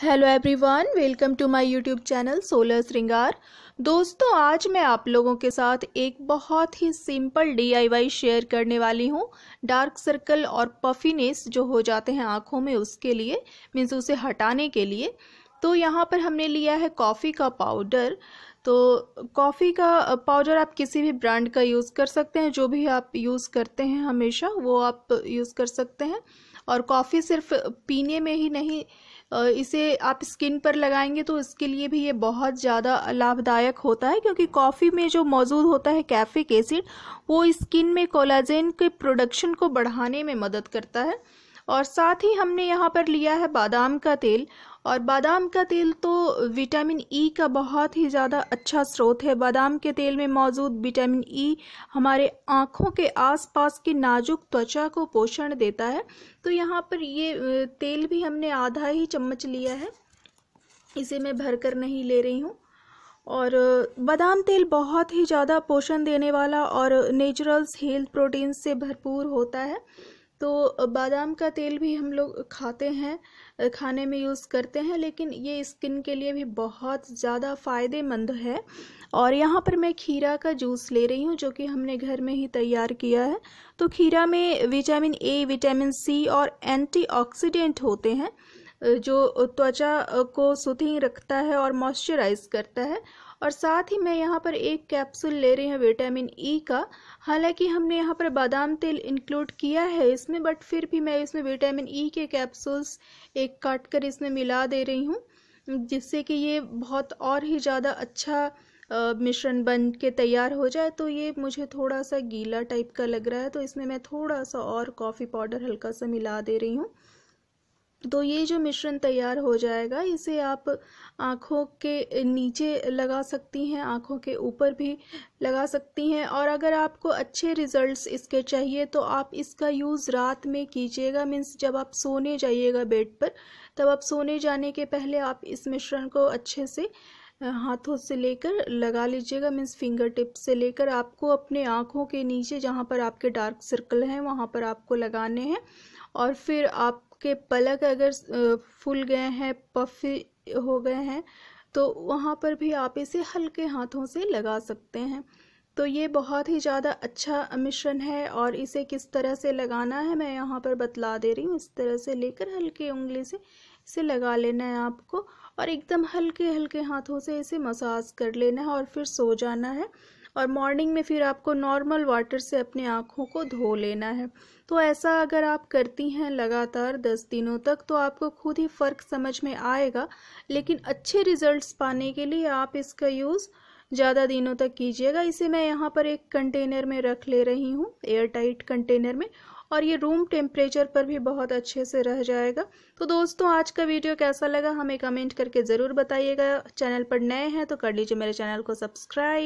hello everyone welcome to my YouTube channel Solah Shringar दोस्तों आज मैं आप लोगों के साथ एक बहुत ही सिंपल डीआईवाई शेयर करने वाली हूँ डार्क सर्कल और पफीनेस जो हो जाते हैं आँखों में उसके लिए मीन्स उसे हटाने के लिए तो यहाँ पर हमने लिया है कॉफ़ी का पाउडर तो कॉफ़ी का पाउडर आप किसी भी ब्रांड का यूज़ कर सकते हैं जो भी आप यूज़ करते हैं हमेशा वो आप यूज़ कर सकते हैं और कॉफ़ी सिर्फ पीने में ही नहीं इसे आप स्किन पर लगाएंगे तो इसके लिए भी ये बहुत ज़्यादा लाभदायक होता है क्योंकि कॉफ़ी में जो मौजूद होता है कैफिक एसिड वो स्किन में कोलाजेन के प्रोडक्शन को बढ़ाने में मदद करता है और साथ ही हमने यहाँ पर लिया है बादाम का तेल और बादाम का तेल तो विटामिन ई e का बहुत ही ज़्यादा अच्छा स्रोत है बादाम के तेल में मौजूद विटामिन ई e हमारे आँखों के आसपास की नाजुक त्वचा को पोषण देता है तो यहाँ पर ये तेल भी हमने आधा ही चम्मच लिया है इसे मैं भर कर नहीं ले रही हूँ और बादाम तेल बहुत ही ज़्यादा पोषण देने वाला और नेचुरल्स हेल्थ प्रोटीन से भरपूर होता है तो बादाम का तेल भी हम लोग खाते हैं खाने में यूज़ करते हैं लेकिन ये स्किन के लिए भी बहुत ज़्यादा फ़ायदेमंद है और यहाँ पर मैं खीरा का जूस ले रही हूँ जो कि हमने घर में ही तैयार किया है तो खीरा में विटामिन ए विटामिन सी और एंटीऑक्सीडेंट होते हैं जो त्वचा को सुथी रखता है और मॉइस्चराइज करता है और साथ ही मैं यहाँ पर एक कैप्सूल ले रही हूँ विटामिन ई e का हालांकि हमने यहाँ पर बादाम तेल इंक्लूड किया है इसमें बट फिर भी मैं इसमें विटामिन ई e के कैप्सूल्स एक काट कर इसमें मिला दे रही हूँ जिससे कि ये बहुत और ही ज़्यादा अच्छा मिश्रण बन के तैयार हो जाए तो ये मुझे थोड़ा सा गीला टाइप का लग रहा है तो इसमें मैं थोड़ा सा और कॉफ़ी पाउडर हल्का सा मिला दे रही हूँ तो ये जो मिश्रण तैयार हो जाएगा इसे आप आँखों के नीचे लगा सकती हैं आँखों के ऊपर भी लगा सकती हैं और अगर आपको अच्छे रिजल्ट्स इसके चाहिए तो आप इसका यूज़ रात में कीजिएगा मीन्स जब आप सोने जाइएगा बेड पर तब आप सोने जाने के पहले आप इस मिश्रण को अच्छे से हाथों से लेकर लगा लीजिएगा मीन्स फिंगर टिप से लेकर आपको अपने आँखों के नीचे जहाँ पर आपके डार्क सर्कल हैं वहाँ पर आपको लगाने हैं और फिर आप के पलक अगर फूल गए हैं पफी हो गए हैं तो वहाँ पर भी आप इसे हल्के हाथों से लगा सकते हैं तो ये बहुत ही ज़्यादा अच्छा मिश्रण है और इसे किस तरह से लगाना है मैं यहाँ पर बतला दे रही हूँ इस तरह से लेकर हल्की उंगली से इसे लगा लेना है आपको और एकदम हल्के हल्के हाथों से इसे मसाज कर लेना है और फिर सो जाना है और मॉर्निंग में फिर आपको नॉर्मल वाटर से अपने आँखों को धो लेना है तो ऐसा अगर आप करती हैं लगातार दस दिनों तक तो आपको खुद ही फ़र्क समझ में आएगा लेकिन अच्छे रिजल्ट्स पाने के लिए आप इसका यूज़ ज़्यादा दिनों तक कीजिएगा इसे मैं यहाँ पर एक कंटेनर में रख ले रही हूँ एयर टाइट कंटेनर में और ये रूम टेम्परेचर पर भी बहुत अच्छे से रह जाएगा तो दोस्तों आज का वीडियो कैसा लगा हमें कमेंट करके ज़रूर बताइएगा चैनल पर नए हैं तो कर लीजिए मेरे चैनल को सब्सक्राइब